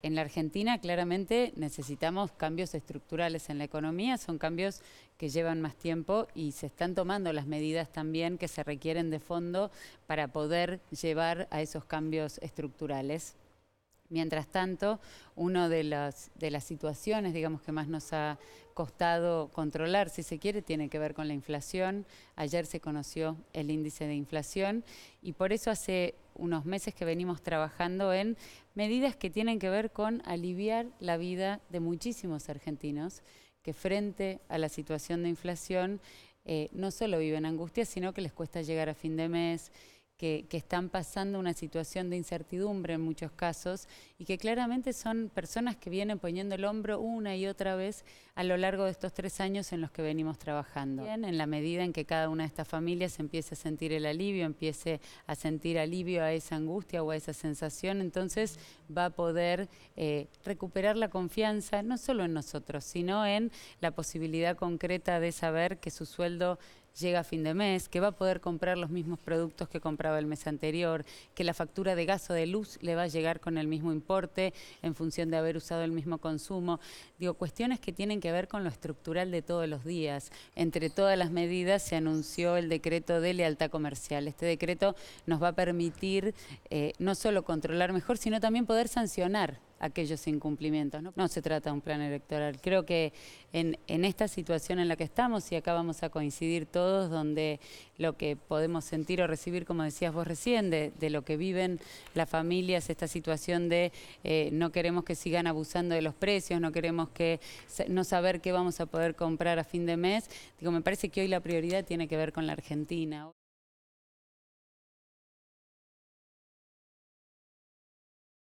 En la Argentina claramente necesitamos cambios estructurales en la economía, son cambios que llevan más tiempo y se están tomando las medidas también que se requieren de fondo para poder llevar a esos cambios estructurales. Mientras tanto, una de las, de las situaciones, digamos, que más nos ha costado controlar, si se quiere, tiene que ver con la inflación. Ayer se conoció el índice de inflación y por eso hace unos meses que venimos trabajando en medidas que tienen que ver con aliviar la vida de muchísimos argentinos que frente a la situación de inflación eh, no solo viven angustia, sino que les cuesta llegar a fin de mes, que, están pasando una situación de incertidumbre en muchos casos y que claramente son personas que vienen poniendo el hombro una y otra vez a lo largo de estos tres años en los que venimos trabajando. en la medida en que cada una de estas familias empiece a sentir el alivio, empiece a sentir alivio a esa angustia o a esa sensación, entonces va a poder eh, recuperar la confianza no solo en nosotros, sino en la posibilidad concreta de saber que su sueldo llega a fin de mes, que va a poder comprar los mismos productos que compraba el mes anterior, que la factura de gas o de luz le va a llegar con el mismo importe en función de haber usado el mismo consumo. Digo, cuestiones que tienen que ver con lo estructural de todos los días. Entre todas las medidas se anunció el decreto de lealtad comercial. Este decreto nos va a permitir eh, no solo controlar mejor, sino también poder sancionar aquellos incumplimientos. ¿no? se trata de un plan electoral. Creo que en, esta situación en la que estamos, y acá vamos a coincidir todos, donde lo que podemos sentir o recibir, como decías vos recién, de, lo que viven las familias, esta situación de eh, no queremos que sigan abusando de los precios, no queremos que no saber qué vamos a poder comprar a fin de mes, digo, me parece que hoy la prioridad tiene que ver con la Argentina.